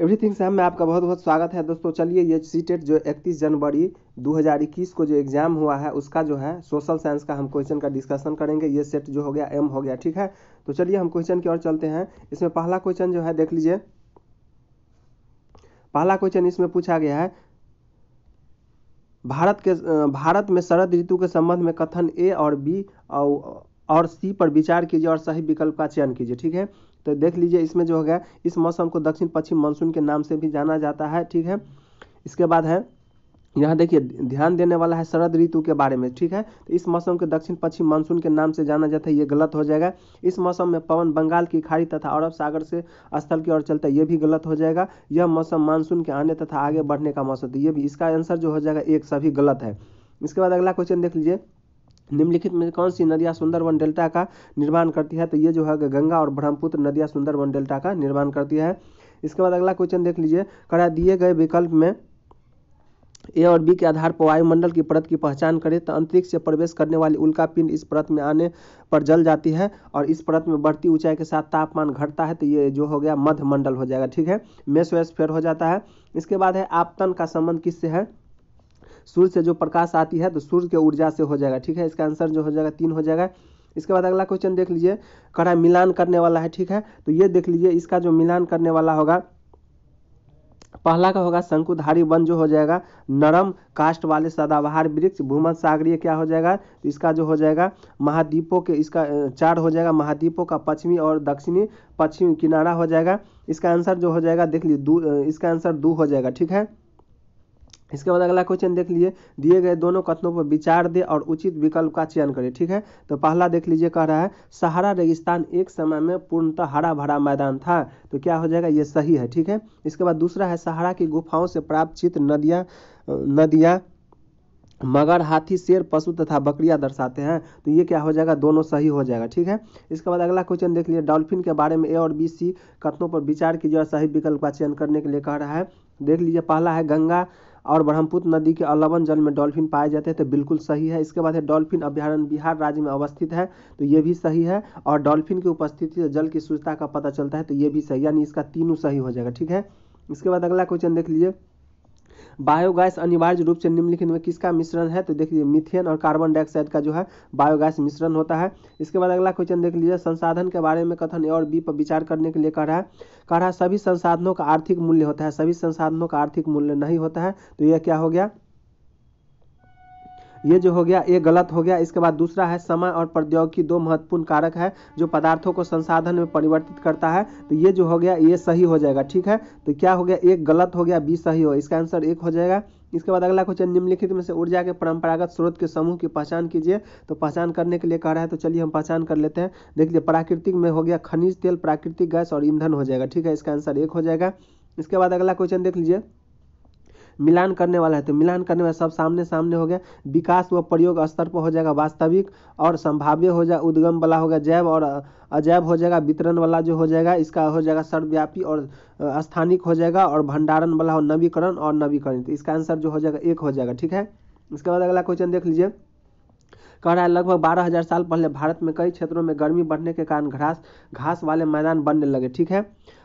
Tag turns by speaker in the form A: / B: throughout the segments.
A: everything Sam में आपका बहुत बहुत स्वागत है दोस्तों चलिए ये सी टेट e जो 31 जनवरी 2021 को जो एग्ज़ाम हुआ है उसका जो है सोशल साइंस का हम क्वेश्चन का डिस्कशन करेंगे ये सेट जो हो गया एम हो गया ठीक है तो चलिए हम क्वेश्चन की ओर चलते हैं इसमें पहला क्वेश्चन जो है देख लीजिए पहला क्वेश्चन इसमें पूछा गया है भारत के भारत में शरद ऋतु के संबंध में कथन ए और बी और सी पर विचार कीजिए और सही विकल्प का चयन कीजिए ठीक है तो देख लीजिए इसमें जो हो गया इस मौसम को दक्षिण पश्चिम मानसून के नाम से भी जाना जाता है ठीक है इसके बाद है यहाँ देखिए ध्यान देने वाला है शरद ऋतु के बारे में ठीक है तो इस मौसम के दक्षिण पश्चिम मानसून के नाम से जाना जाता है ये गलत हो जाएगा इस मौसम में पवन बंगाल की खाड़ी तथा अरब सागर से स्थल की ओर चलता है ये भी गलत हो जाएगा यह मौसम मानसून के आने तथा आगे बढ़ने का मौसम ये भी इसका आंसर जो हो जाएगा एक सभी गलत है इसके बाद अगला क्वेश्चन देख लीजिए निम्नलिखित में कौन सी नदियाँ सुंदरवन डेल्टा का निर्माण करती है तो ये जो है गंगा और ब्रह्मपुत्र नदियाँ सुंदरवन डेल्टा का निर्माण करती है इसके बाद अगला क्वेश्चन देख लीजिए करा दिए गए विकल्प में ए और बी के आधार पर वायुमंडल की परत की पहचान करें तो अंतरिक्ष से प्रवेश करने वाली उल्का पिंड इस परत में आने पर जल जाती है और इस परत में बढ़ती ऊंचाई के साथ तापमान घटता है तो ये जो हो गया मध्यमंडल हो जाएगा ठीक है मेसोस्फेयर हो जाता है इसके बाद है आपतन का संबंध किससे है सूर्य से जो प्रकाश आती है तो सूर्य के ऊर्जा से हो जाएगा ठीक है इसका आंसर जो हो जाएगा तीन हो जाएगा इसके बाद अगला क्वेश्चन देख लीजिए कड़ा मिलान करने वाला है ठीक है तो ये देख लीजिए इसका जो मिलान करने वाला होगा पहला का होगा शंकुधारी वन जो हो जाएगा नरम कास्ट वाले सदाबहार वृक्ष भूमध सागरीय क्या हो जाएगा तो इसका जो हो जाएगा महाद्वीपों के इसका चार हो जाएगा महाद्वीपों का पश्चिमी और दक्षिणी पश्चिमी किनारा हो जाएगा इसका आंसर जो हो जाएगा देख लीजिए इसका आंसर दो हो जाएगा ठीक है इसके बाद अगला क्वेश्चन देख लीजिए दिए गए दोनों कथनों पर विचार दे और उचित विकल्प का चयन करें ठीक है तो पहला देख लीजिए कह रहा है सहारा रेगिस्तान एक समय में पूर्णतः हरा भरा मैदान था तो क्या हो जाएगा ये सही है ठीक है इसके बाद दूसरा है सहारा की गुफाओं से प्राप्त चित्र नदियाँ नदियाँ मगर हाथी शेर पशु तथा बकरियां दर्शाते हैं तो ये क्या हो जाएगा दोनों सही हो जाएगा ठीक है इसके बाद अगला क्वेश्चन देख लीजिए डॉल्फिन के बारे में ए और बी सी कथनों पर विचार कीजिए और सही विकल्प का चयन करने के लिए कह रहा है देख लीजिए पहला है गंगा और ब्रह्मपुत्र नदी के अलवन जल में डॉल्फिन पाए जाते हैं तो बिल्कुल सही है इसके बाद है डॉल्फिन अभ्यारण्य बिहार राज्य में अवस्थित है तो ये भी सही है और डॉल्फिन की उपस्थिति से जल की शुद्धता का पता चलता है तो ये भी सही यानी इसका तीनों सही हो जाएगा ठीक है इसके बाद अगला क्वेश्चन देख लीजिए बायोगैस अनिवार्य रूप से निम्नलिखित में किसका मिश्रण है तो देखिए मिथेन और कार्बन डाइऑक्साइड का जो है बायोगैस मिश्रण होता है इसके बाद अगला क्वेश्चन देख लीजिए संसाधन के बारे में कथन और बी पर विचार करने के लिए कह रहा है कह रहा है सभी संसाधनों का आर्थिक मूल्य होता है सभी संसाधनों का आर्थिक मूल्य नहीं होता है तो यह क्या हो गया ये जो हो गया ये गलत हो गया इसके बाद दूसरा है समय और प्रौद्योगिकी दो महत्वपूर्ण कारक है जो पदार्थों को संसाधन में परिवर्तित करता है तो ये जो हो गया ये सही हो जाएगा ठीक है तो क्या हो गया एक गलत हो गया बी सही हो इसका आंसर एक हो जाएगा इसके बाद अगला क्वेश्चन निम्नलिखित में से ऊर्जा के परंपरागत स्रोत के समूह की पहचान कीजिए तो पहचान करने के लिए कह रहा है तो चलिए हम पहचान कर लेते हैं देख लीजिए प्राकृतिक में हो गया खनिज तेल प्राकृतिक गैस और ईंधन हो जाएगा ठीक है इसका आंसर एक हो जाएगा इसके बाद अगला क्वेश्चन देख लीजिए मिलान करने वाला है तो मिलान करने वाला सब सामने सामने हो गया विकास व प्रयोग स्तर पर हो जाएगा वास्तविक और संभाव्य हो जाए उद्गम वाला होगा जैव और अजैव हो जाएगा वितरण वाला जो हो जाएगा इसका हो जाएगा सर्वव्यापी और स्थानिक हो जाएगा और भंडारण वाला हो नवीकरण और नवीकरण तो इसका आंसर जो हो जाएगा एक हो जाएगा ठीक है इसके बाद अगला क्वेश्चन देख लीजिए कह रहा है लगभग बारह हजार साल पहले भारत में कई क्षेत्रों में गर्मी बढ़ने के कारण घास घास वाले मैदान बनने लगे ठीक है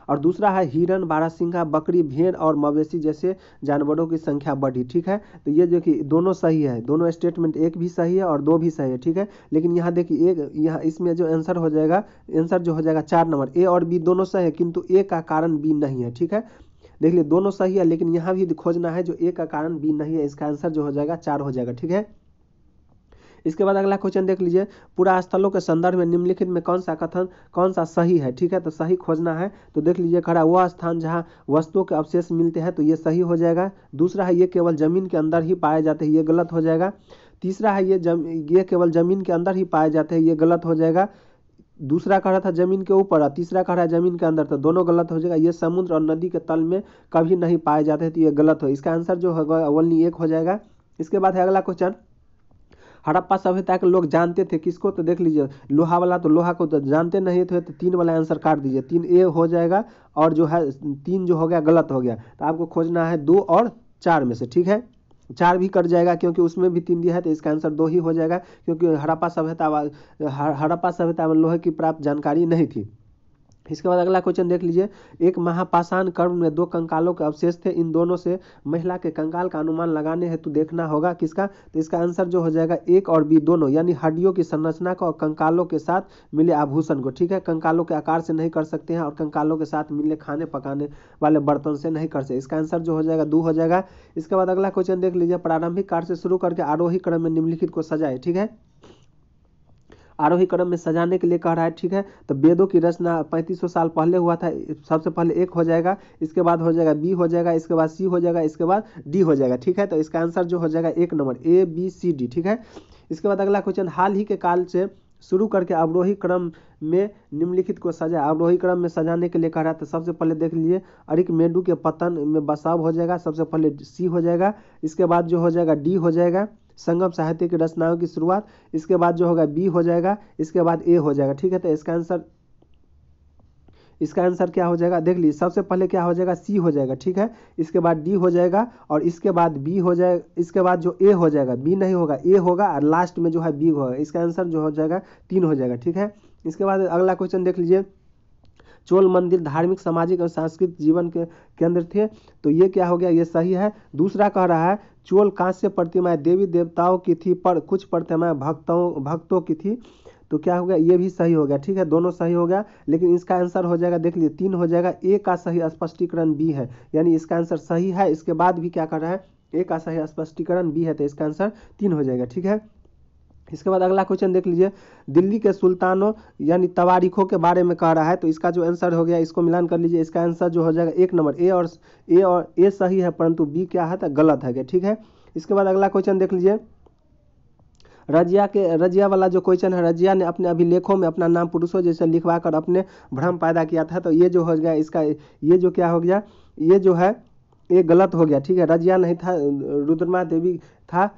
A: और दूसरा है हिरन सिंघा बकरी भेड़ और मवेशी जैसे जानवरों की संख्या बढ़ी ठीक है तो ये जो कि दोनों सही है दोनों स्टेटमेंट एक भी सही है और दो भी सही है ठीक है लेकिन यहाँ देखिए एक यहाँ इसमें जो आंसर हो जाएगा आंसर जो हो जाएगा चार नंबर ए और बी दोनों सही है किंतु ए का कारण बी नहीं है ठीक है देख लिए दोनों सही है लेकिन यहाँ भी खोजना है जो ए का कारण बी नहीं है इसका आंसर जो हो जाएगा चार हो जाएगा ठीक है इसके बाद अगला क्वेश्चन देख लीजिए पूरा स्थलों के संदर्भ में निम्नलिखित में कौन सा कथन कौन सा सही है ठीक है तो सही खोजना है तो देख लीजिए खड़ा वह स्थान जहाँ वस्तुओं के अवशेष मिलते हैं तो ये सही हो जाएगा दूसरा है ये केवल जमीन के अंदर ही पाए जाते हैं ये गलत हो जाएगा तीसरा है ये जम ये केवल जमीन के अंदर ही पाए जाते हैं ये गलत हो जाएगा दूसरा कह रहा था जमीन के ऊपर और तीसरा कह रहा है जमीन के अंदर तो दोनों गलत हो जाएगा ये समुद्र और नदी के तल में कभी नहीं पाए जाते तो ये गलत हो इसका आंसर जो होगा ओनली एक हो जाएगा इसके बाद है अगला क्वेश्चन हड़प्पा सभ्यता तो के लोग जानते थे किसको तो देख लीजिए लोहा वाला तो लोहा को तो जानते नहीं थे तो तीन वाला आंसर काट दीजिए तीन ए हो जाएगा और जो है तीन जो हो गया गलत हो गया तो आपको खोजना है दो और चार में से ठीक है चार भी कट जाएगा क्योंकि उसमें भी तीन दिया है तो इसका आंसर दो ही हो जाएगा क्योंकि हड़प्पा सभ्यता तो हड़प्पा सभ्यता में तो लोहे की प्राप्त जानकारी नहीं थी इसके बाद अगला क्वेश्चन देख लीजिए एक महापाषाण कर्म में दो कंकालों के अवशेष थे इन दोनों से महिला के कंकाल का अनुमान लगाने हेतु देखना होगा किसका तो इसका आंसर जो हो जाएगा एक और बी दोनों यानी हड्डियों की संरचना को और कंकालों के साथ मिले आभूषण को ठीक है कंकालों के आकार से नहीं कर सकते हैं और कंकालों के साथ मिले खाने पकाने वाले बर्तन से नहीं कर सकते इसका आंसर जो हो जाएगा दो हो जाएगा इसके बाद अगला क्वेश्चन देख लीजिए प्रारंभिक कार्य से शुरू करके आरोही क्रम में निम्नलिखित को सजाए ठीक है आरोही क्रम में सजाने के लिए कह रहा है ठीक है तो वेदों की रचना 3500 साल पहले हुआ था सबसे पहले एक हो जाएगा इसके बाद हो जाएगा बी हो जाएगा इसके बाद सी हो जाएगा इसके बाद डी हो जाएगा ठीक है तो इसका आंसर जो हो जाएगा एक number A B C D ठीक है इसके बाद अगला क्वेश्चन हाल ही के काल से शुरू करके अवरोही क्रम में निम्नलिखित को सजा अवरोही क्रम में सजाने के लिए कह रहा है तो सबसे पहले देख लीजिए अरिक मेडू के पतन में बसाव हो जाएगा सबसे पहले सी हो जाएगा इसके बाद जो हो जाएगा डी हो जाएगा संगम साहित्य की रचनाओं की शुरुआत इसके बाद जो होगा बी हो जाएगा इसके बाद ए हो जाएगा ठीक है तो इसका आंसर इसका आंसर क्या हो जाएगा देख लीजिए सबसे पहले क्या हो जाएगा सी हो जाएगा ठीक है इसके बाद डी हो जाएगा और इसके बाद बी हो जाएगा इसके बाद जो ए हो जाएगा बी नहीं होगा ए होगा और लास्ट में जो है बी होगा इसका आंसर जो हो जाएगा तीन हो जाएगा ठीक है इसके बाद अगला क्वेश्चन देख लीजिए चोल मंदिर धार्मिक सामाजिक और सांस्कृतिक जीवन के केंद्र थे तो ये क्या हो गया ये सही है दूसरा कह रहा है चोल कांस्य प्रतिमाएं देवी देवताओं की थी पर कुछ प्रतिमाएं भक्तों भक्तों की थी तो क्या हो गया ये भी सही हो गया ठीक है दोनों सही हो गया लेकिन इसका आंसर हो जाएगा देख लीजिए तीन हो जाएगा ए का सही स्पष्टीकरण बी है यानी इसका आंसर सही है इसके बाद भी क्या कर रहा है ए का सही स्पष्टीकरण बी है तो इसका आंसर तीन हो जाएगा ठीक है इसके बाद अगला क्वेश्चन देख लीजिए दिल्ली के सुल्तानों यानी तवारीखों के बारे में कह रहा है तो इसका जो आंसर हो गया इसको मिलान कर लीजिए इसका आंसर जो हो जाएगा एक नंबर ए और ए और ए सही है परंतु बी क्या है तो गलत है ठीक है इसके बाद अगला क्वेश्चन देख लीजिए रजिया के रजिया वाला जो क्वेश्चन है रजिया ने अपने अभिलेखों में अपना नाम पुरुषों जैसे लिखवा कर अपने भ्रम पैदा किया था तो ये जो हो गया इसका ये जो क्या हो गया ये जो है ये गलत हो गया ठीक है रजिया नहीं था रुद्रमा देवी था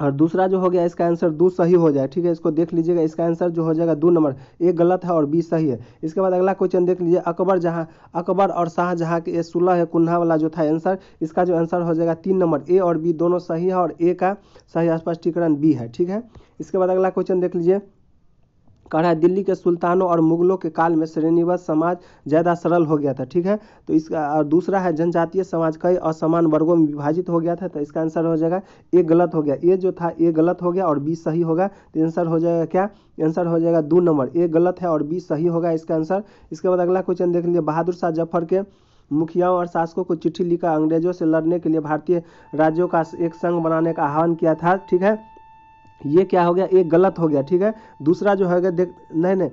A: और दूसरा जो हो गया इसका आंसर दो सही हो जाए ठीक है इसको देख लीजिएगा इसका आंसर जो हो जाएगा दो नंबर एक गलत है और बी सही है इसके बाद अगला क्वेश्चन देख लीजिए अकबर जहाँ अकबर और शाहजहाँ के ये सोलह है कुन्हा वाला जो था आंसर इसका जो आंसर हो जाएगा तीन नंबर ए और बी दोनों सही है और ए का सही स्पष्टीकरण बी है ठीक है इसके बाद अगला क्वेश्चन देख लीजिए कढ़ा है दिल्ली के सुल्तानों और मुगलों के काल में श्रेणीबद्ध समाज ज़्यादा सरल हो गया था ठीक है तो इसका और दूसरा है जनजातीय समाज कई असमान वर्गों में विभाजित हो गया था तो इसका आंसर हो जाएगा ए गलत हो गया ए जो था ए गलत हो गया और बी सही होगा तो आंसर हो जाएगा क्या आंसर हो जाएगा दो नंबर ए गलत है और बी सही होगा इसका आंसर इसके बाद अगला क्वेश्चन देख लीजिए बहादुर शाह जफर के मुखियाओं और शासकों को चिट्ठी लिखा अंग्रेजों से लड़ने के लिए भारतीय राज्यों का एक संघ बनाने का आह्वान किया था ठीक है ये क्या हो गया ए गलत हो गया ठीक है दूसरा जो गया देख नहीं नहीं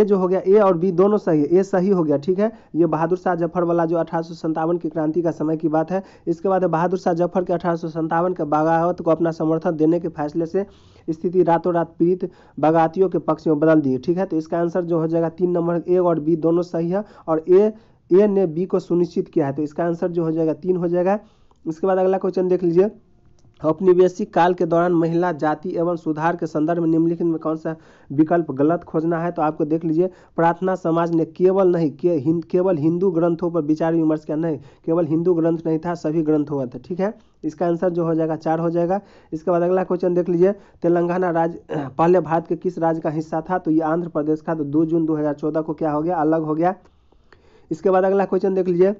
A: ए जो हो गया ए और बी दोनों सही है ए सही हो गया ठीक है ये बहादुर शाह जफर वाला जो अठारह की क्रांति का समय की बात है इसके बाद बहादुर शाह जफर के अठारह के बगावत को अपना समर्थन देने के फैसले से स्थिति रातों रात पीड़ित बगातियों के पक्ष में बदल दी ठीक है तो इसका आंसर जो हो जाएगा तीन नंबर ए और बी दोनों सही है और ए ए ने बी को सुनिश्चित किया है तो इसका आंसर जो हो जाएगा तीन हो जाएगा इसके बाद अगला क्वेश्चन देख लीजिए औपनिवेशिक काल के दौरान महिला जाति एवं सुधार के संदर्भ में निम्नलिखित में कौन सा विकल्प गलत खोजना है तो आपको देख लीजिए प्रार्थना समाज ने केवल नहीं के, हिं, केवल हिंदू ग्रंथों पर विचार विमर्श किया नहीं केवल हिंदू ग्रंथ नहीं था सभी ग्रंथ हुआ था ठीक है इसका आंसर जो हो जाएगा चार हो जाएगा इसके बाद अगला क्वेश्चन देख लीजिए तेलंगाना राज्य पहले भारत के किस राज्य का हिस्सा था तो ये आंध्र प्रदेश का तो दो जून दो को क्या हो गया अलग हो गया इसके बाद अगला क्वेश्चन देख लीजिए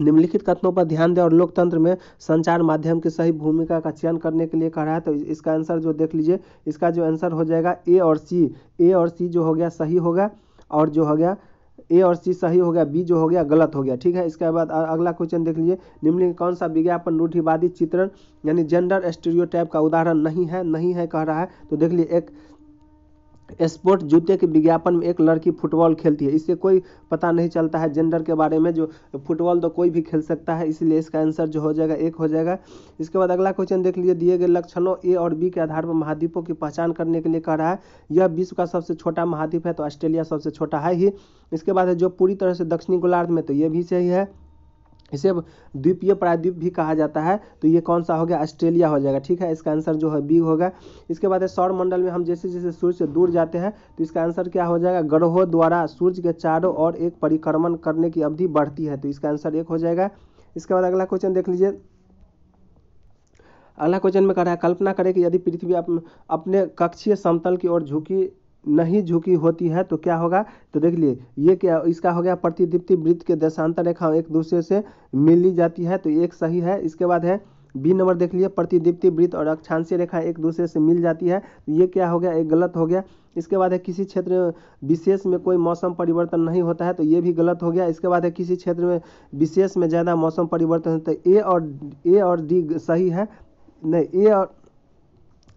A: निम्नलिखित कथनों पर ध्यान दें और लोकतंत्र में संचार माध्यम की सही भूमिका का चयन करने के लिए कह रहा है तो इसका आंसर जो देख लीजिए इसका जो आंसर हो जाएगा ए और सी ए और सी जो हो गया सही होगा और जो हो गया ए और सी सही हो गया बी जो हो गया गलत हो गया ठीक है इसके बाद अगला क्वेश्चन देख लीजिए निम्नलिखित कौन सा विज्ञापन रूढ़िवादी चित्रण यानी जेंडर स्टीरियोटाइप का उदाहरण नहीं है नहीं है कह रहा है तो देख लीजिए एक स्पोर्ट जूते के विज्ञापन में एक लड़की फुटबॉल खेलती है इससे कोई पता नहीं चलता है जेंडर के बारे में जो फुटबॉल तो कोई भी खेल सकता है इसलिए इसका आंसर जो हो जाएगा एक हो जाएगा इसके बाद अगला क्वेश्चन देख लीजिए दिए गए लक्षणों ए और बी के आधार पर महाद्वीपों की पहचान करने के लिए कह रहा है यह विश्व का सबसे छोटा महाद्वीप है तो ऑस्ट्रेलिया सबसे छोटा है ही इसके बाद है जो पूरी तरह से दक्षिणी गोलार्ध में तो ये भी सही है इसे द्वीपीय प्रायद्वीप भी कहा जाता है तो ये कौन सा हो गया ऑस्ट्रेलिया हो जाएगा ठीक है इसका आंसर जो है बी होगा इसके बाद सौर मंडल में हम जैसे जैसे सूर्य से दूर जाते हैं तो इसका आंसर क्या हो जाएगा ग्रहों द्वारा सूर्य के चारों और एक परिक्रमण करने की अवधि बढ़ती है तो इसका आंसर एक हो जाएगा इसके बाद अगला क्वेश्चन देख लीजिए अगला क्वेश्चन में कह रहा है कल्पना करें कि यदि पृथ्वी अपने कक्षीय समतल की ओर झुकी नहीं झुकी होती है तो क्या होगा तो देख लिए ये क्या इसका हो गया प्रतिदीप्ति वृत्त के दशांतर रेखा एक दूसरे से मिली जाती है तो एक सही है इसके बाद है बी नंबर देख लिए प्रतिदीप्ति वृत्त और अक्षांशीय रेखा एक दूसरे से मिल जाती है तो ये क्या हो गया एक गलत हो गया इसके बाद है किसी क्षेत्र विशेष में कोई मौसम परिवर्तन नहीं होता है तो ये भी गलत हो गया इसके बाद है किसी क्षेत्र में विशेष में ज़्यादा मौसम परिवर्तन होता है ए तो और ए और डी सही है नहीं ए और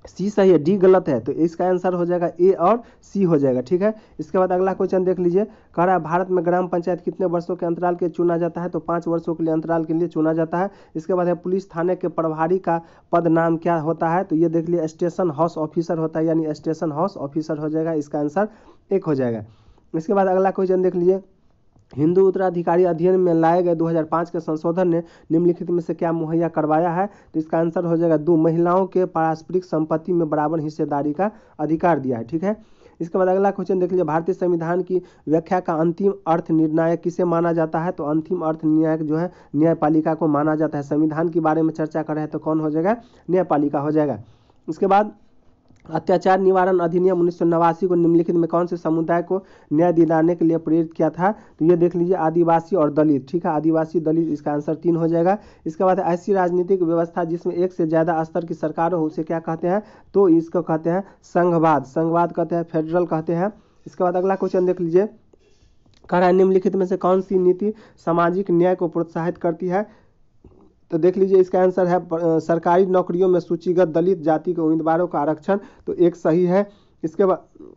A: सी सही है डी गलत है तो इसका आंसर हो जाएगा ए और सी हो जाएगा ठीक है इसके बाद अगला क्वेश्चन देख लीजिए कह रहा है भारत में ग्राम पंचायत कितने वर्षों के अंतराल के चुना जाता है तो पाँच वर्षों के लिए अंतराल के लिए चुना जाता है इसके बाद है पुलिस थाने के प्रभारी का पद नाम क्या होता है तो ये देख लीजिए स्टेशन हाउस ऑफिसर होता है यानी स्टेशन हाउस ऑफिसर हो जाएगा इसका आंसर एक हो जाएगा इसके बाद अगला क्वेश्चन देख लीजिए हिंदू उत्तराधिकारी अध्ययन में लाए गए 2005 के संशोधन ने निम्नलिखित में से क्या मुहैया करवाया है तो इसका आंसर हो जाएगा दो महिलाओं के पारस्परिक संपत्ति में बराबर हिस्सेदारी का अधिकार दिया है ठीक है इसके बाद अगला क्वेश्चन देख लीजिए भारतीय संविधान की व्याख्या का अंतिम अर्थ निर्णायक किसे माना जाता है तो अंतिम अर्थ निर्णायक जो है न्यायपालिका को माना जाता है संविधान के बारे में चर्चा कर रहे हैं तो कौन हो जाएगा न्यायपालिका हो जाएगा इसके बाद अत्याचार निवारण अधिनियम उन्नीस को निम्नलिखित में कौन से समुदाय को न्याय दिलाने के लिए प्रेरित किया था तो ये देख लीजिए आदिवासी और दलित ठीक है आदिवासी दलित इसका आंसर तीन हो जाएगा इसके बाद ऐसी राजनीतिक व्यवस्था जिसमें एक से ज़्यादा स्तर की सरकार हो उसे क्या कहते हैं तो इसको कहते हैं संघवाद संघवाद कहते हैं फेडरल कहते हैं इसके बाद अगला क्वेश्चन देख लीजिए कह रहा है निम्नलिखित में से कौन सी नीति सामाजिक न्याय को प्रोत्साहित करती है तो देख लीजिए इसका आंसर है सरकारी नौकरियों में सूचीगत दलित जाति के उम्मीदवारों का आरक्षण तो एक सही है इसके बाद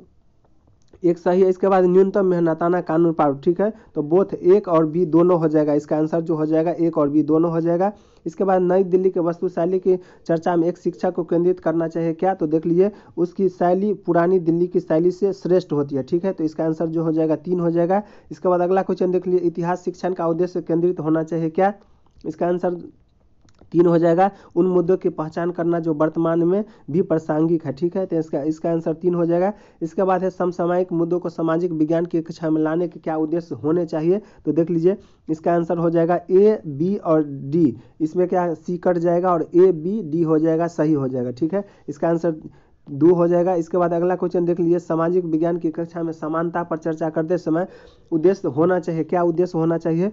A: एक सही है इसके बाद न्यूनतम मेहनताना कानून पार ठीक है तो बोथ एक और बी दोनों हो जाएगा इसका आंसर जो हो जाएगा एक और बी दोनों हो जाएगा इसके बाद नई दिल्ली के वस्तु शैली की चर्चा में एक शिक्षा को केंद्रित करना चाहिए क्या तो देख लीजिए उसकी शैली पुरानी दिल्ली की शैली से श्रेष्ठ होती है ठीक है तो इसका आंसर जो हो जाएगा तीन हो जाएगा इसके बाद अगला क्वेश्चन देख लीजिए इतिहास शिक्षण का उद्देश्य केंद्रित होना चाहिए क्या इसका आंसर तीन हो जाएगा उन मुद्दों की पहचान करना जो वर्तमान में भी प्रासंगिक है ठीक है तो इसका इसका आंसर तीन हो जाएगा इसके बाद है समसामयिक मुद्दों को सामाजिक विज्ञान की कक्षा में लाने के क्या उद्देश्य होने चाहिए तो देख लीजिए इसका आंसर हो जाएगा ए बी और डी इसमें क्या सी कट जाएगा और ए बी डी हो जाएगा सही हो जाएगा ठीक है इसका आंसर दो हो जाएगा इसके बाद अगला क्वेश्चन देख लीजिए सामाजिक विज्ञान की कक्षा में समानता पर चर्चा करते समय उद्देश्य होना चाहिए क्या उद्देश्य होना चाहिए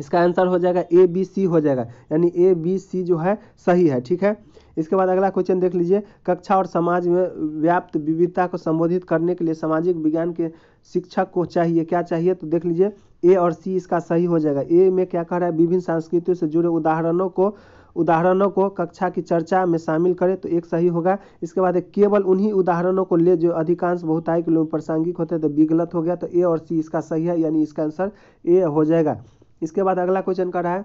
A: इसका आंसर हो जाएगा ए बी सी हो जाएगा यानी ए बी सी जो है सही है ठीक है इसके बाद अगला क्वेश्चन देख लीजिए कक्षा और समाज में व्याप्त विविधता को संबोधित करने के लिए सामाजिक विज्ञान के शिक्षक को चाहिए क्या चाहिए तो देख लीजिए ए और सी इसका सही हो जाएगा ए में क्या कह रहा है विभिन्न संस्कृतियों से जुड़े उदाहरणों को उदाहरणों को कक्षा की चर्चा में शामिल करें तो एक सही होगा इसके बाद केवल उन्हीं उदाहरणों को ले जो अधिकांश बहुतायिक लोग प्रासंगिक होते हैं तो बी गलत हो गया तो ए और सी इसका सही है यानी इसका आंसर ए हो जाएगा इसके बाद अगला क्वेश्चन कर रहा है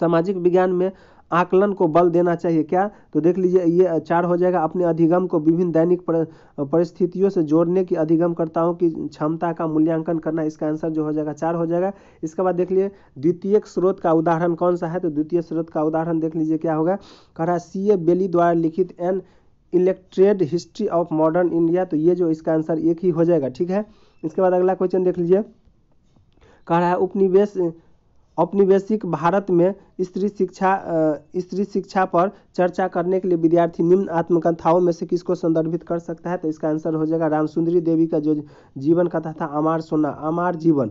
A: सामाजिक विज्ञान में आकलन को बल देना चाहिए क्या तो देख लीजिए ये चार हो जाएगा अपने अधिगम को विभिन्न दैनिक परिस्थितियों से जोड़ने की अधिगमकर्ताओं की क्षमता का मूल्यांकन करना इसका आंसर जो हो जाएगा चार हो जाएगा इसके बाद देख लीजिए द्वितीय स्रोत का उदाहरण कौन सा है तो द्वितीय स्रोत का उदाहरण देख लीजिए क्या होगा कह रहा सी ए बेली द्वारा लिखित an illustrated history of modern India तो ये जो इसका आंसर एक ही हो जाएगा ठीक है इसके बाद अगला क्वेश्चन देख लीजिए कह रहा है उपनिवेश औपनिवेशिक भारत में स्त्री शिक्षा स्त्री शिक्षा पर चर्चा करने के लिए विद्यार्थी निम्न आत्मकथाओं में से किसको संदर्भित कर सकता है तो इसका आंसर हो जाएगा रामसुंदरी देवी का जो जीवन कथा था अमार सोना अमार जीवन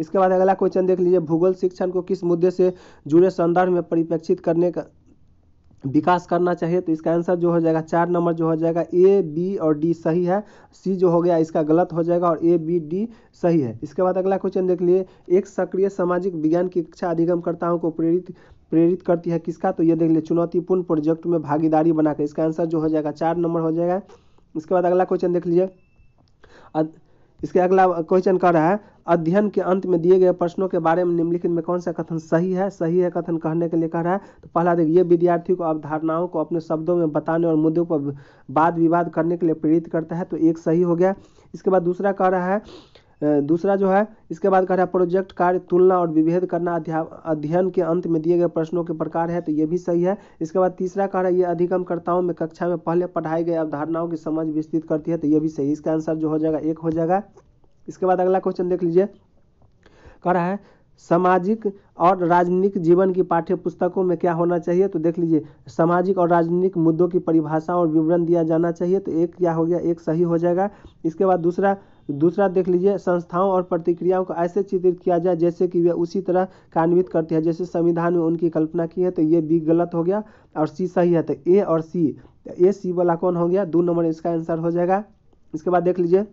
A: इसके बाद अगला क्वेश्चन देख लीजिए भूगोल शिक्षण को किस मुद्दे से जुड़े संदर्भ में परिप्रेक्षित करने का विकास करना चाहिए तो इसका आंसर जो हो जाएगा चार नंबर जो हो जाएगा ए बी और डी सही है सी जो हो गया इसका गलत हो जाएगा और ए बी डी सही है इसके बाद अगला क्वेश्चन देख लिए एक सक्रिय सामाजिक विज्ञान की इच्छा अधिगमकर्ताओं को प्रेरित प्रेरित करती है किसका तो ये देख लिए चुनौतीपूर्ण प्रोजेक्ट में भागीदारी बनाकर इसका आंसर जो हो जाएगा चार नंबर हो जाएगा इसके बाद अगला क्वेश्चन देख लीजिए इसके अगला क्वेश्चन कह रहा है अध्ययन के अंत में दिए गए प्रश्नों के बारे में निम्नलिखित में कौन सा कथन सही है सही है कथन कहने के लिए कह रहा है तो पहला देखिए विद्यार्थी को अवधारणाओं को अपने शब्दों में बताने और मुद्दों पर वाद विवाद करने के लिए प्रेरित करता है तो एक सही हो गया इसके बाद दूसरा कह रहा है दूसरा जो है इसके बाद कह रहा है प्रोजेक्ट कार्य तुलना और विभेद करना अध्ययन के अंत में दिए गए प्रश्नों के प्रकार है तो ये भी सही है इसके बाद तीसरा कह रहा है ये अधिगमकर्ताओं में कक्षा में पहले पढ़ाई गई अवधारणाओं की समझ विस्तृत करती है तो ये भी सही इसका आंसर जो हो जाएगा एक हो जाएगा इसके बाद अगला क्वेश्चन देख लीजिए कह रहा है सामाजिक और राजनीतिक जीवन की पाठ्य पुस्तकों में क्या होना चाहिए तो देख लीजिए सामाजिक और राजनीतिक मुद्दों की परिभाषा और विवरण दिया जाना चाहिए तो एक क्या हो गया एक सही हो जाएगा इसके बाद दूसरा दूसरा देख लीजिए संस्थाओं और प्रतिक्रियाओं को ऐसे चित्रित किया जाए जैसे कि वे उसी तरह कार्यान्वित करती है जैसे संविधान में उनकी कल्पना की है तो ये बी गलत हो गया और सी सही है तो ए और सी तो ए सी वाला कौन हो गया दो नंबर इसका आंसर हो जाएगा इसके बाद देख लीजिए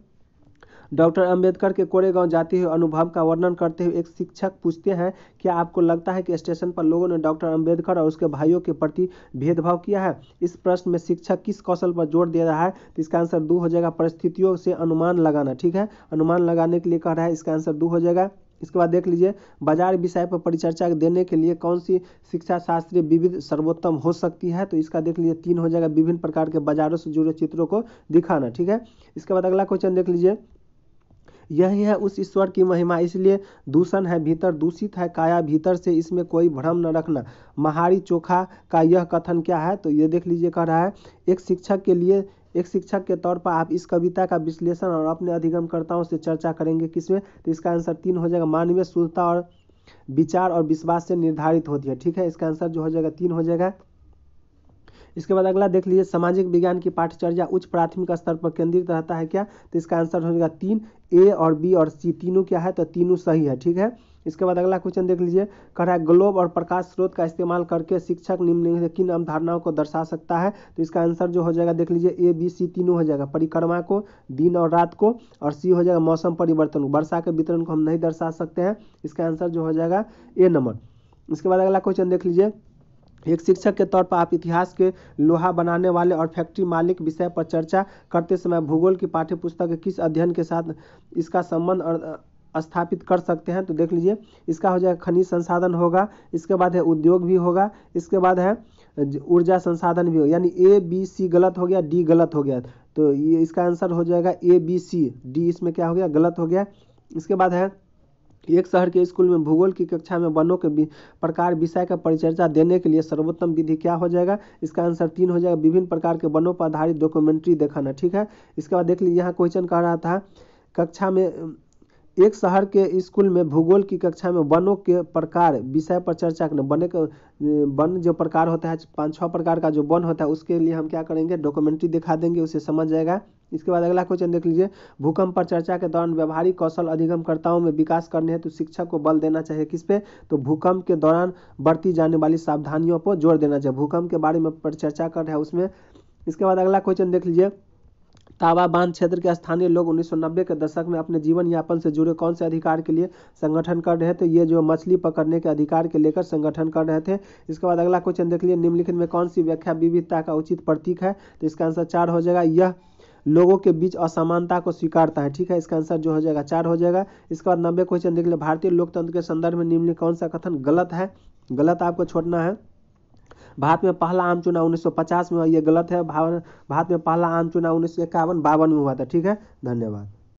A: डॉक्टर अंबेडकर के कोरेगांव जाते हुए अनुभव का वर्णन करते हुए एक शिक्षक पूछते हैं क्या आपको लगता है कि स्टेशन पर लोगों ने डॉक्टर अंबेडकर और उसके भाइयों के प्रति भेदभाव किया है इस प्रश्न में शिक्षक किस कौशल पर जोर दे रहा है तो इसका आंसर दो हो जाएगा परिस्थितियों से अनुमान लगाना ठीक है अनुमान लगाने के लिए कह रहा है इसका आंसर दो हो जाएगा इसके बाद देख लीजिए बाजार विषय पर परिचर्चा देने के लिए कौन सी शिक्षा शास्त्रीय विविध सर्वोत्तम हो सकती है तो इसका देख लीजिए तीन हो जाएगा विभिन्न प्रकार के बाजारों से जुड़े चित्रों को दिखाना ठीक है इसके बाद अगला क्वेश्चन देख लीजिए यही है उस ईश्वर की महिमा इसलिए दूषण है भीतर दूषित है काया भीतर से इसमें कोई भ्रम न रखना महारी चोखा का यह कथन क्या है तो ये देख लीजिए कह रहा है एक शिक्षक के लिए एक शिक्षक के तौर पर आप इस कविता का विश्लेषण और अपने अधिगमकर्ताओं से चर्चा करेंगे किसमें तो इसका आंसर तीन हो जाएगा मानवीय शुद्धता और विचार और विश्वास से निर्धारित होती है ठीक है इसका आंसर जो हो जाएगा तीन हो जाएगा इसके बाद अगला देख लीजिए सामाजिक विज्ञान की पाठचर्या उच्च प्राथमिक स्तर पर केंद्रित रहता है क्या तो इसका आंसर हो जाएगा तीन ए और बी और सी तीनों क्या है तो तीनों सही है ठीक है इसके बाद अगला क्वेश्चन देख लीजिए कह रहा है ग्लोब और प्रकाश स्रोत का इस्तेमाल करके शिक्षक निम्न किन अवधारणाओं को दर्शा सकता है तो इसका आंसर जो हो जाएगा देख लीजिए ए बी सी तीनों हो जाएगा परिक्रमा को दिन और रात को और सी हो जाएगा मौसम परिवर्तन वर्षा के वितरण को हम नहीं दर्शा सकते हैं इसका आंसर जो हो जाएगा ए नंबर इसके बाद अगला क्वेश्चन देख लीजिए एक शिक्षक के तौर पर आप इतिहास के लोहा बनाने वाले और फैक्ट्री मालिक विषय पर चर्चा करते समय भूगोल की पाठ्य पुस्तक किस अध्ययन के साथ इसका संबंध और स्थापित कर सकते हैं तो देख लीजिए इसका हो जाएगा खनिज संसाधन होगा इसके बाद है उद्योग भी होगा इसके बाद है ऊर्जा संसाधन भी होगा यानी ए बी सी गलत हो गया डी गलत हो गया तो ये इसका आंसर हो जाएगा ए बी सी डी इसमें क्या हो गया गलत हो गया इसके बाद है एक शहर के स्कूल में भूगोल की कक्षा में वनों के प्रकार विषय का परिचर्चा देने के लिए सर्वोत्तम विधि क्या हो जाएगा इसका आंसर तीन हो जाएगा विभिन्न प्रकार के वनों पर आधारित डॉक्यूमेंट्री देखाना ठीक है इसके बाद देख लीजिए यहाँ क्वेश्चन कह रहा था कक्षा में एक शहर के स्कूल में भूगोल की कक्षा में वनों के प्रकार विषय पर चर्चा करना के वन जो प्रकार होता है पाँच छः प्रकार का जो वन होता है उसके लिए हम क्या करेंगे डॉक्यूमेंट्री दिखा देंगे उसे समझ जाएगा इसके बाद अगला क्वेश्चन देख लीजिए भूकंप पर चर्चा के दौरान व्यवहारिक कौशल अधिगमकर्ताओं में विकास करने हेतु तो शिक्षक को बल देना चाहिए किस पे तो भूकंप के दौरान बढ़ती जाने वाली सावधानियों पर जोर देना चाहिए भूकंप के बारे में पर चर्चा कर रहे हैं उसमें इसके बाद अगला क्वेश्चन देख लीजिए तावा बांध क्षेत्र के स्थानीय लोग 1990 के दशक में अपने जीवन यापन से जुड़े कौन से अधिकार के लिए संगठन कर रहे थे ये जो मछली पकड़ने के अधिकार के लेकर संगठन कर रहे थे इसके बाद अगला क्वेश्चन देख लिए निम्नलिखित में कौन सी व्याख्या विविधता का उचित प्रतीक है तो इसका आंसर चार हो जाएगा यह लोगों के बीच असमानता को स्वीकारता है ठीक है इसका आंसर जो हो जाएगा चार हो जाएगा इसके बाद नब्बे क्वेश्चन देख लिया भारतीय लोकतंत्र के संदर्भ में निम्नलिखित कौन सा कथन गलत है गलत आपको छोड़ना है भारत में पहला आम चुनाव 1950 में हुआ ये गलत है भारत में पहला आम चुनाव उन्नीस सौ इक्यावन बावन में हुआ था ठीक है धन्यवाद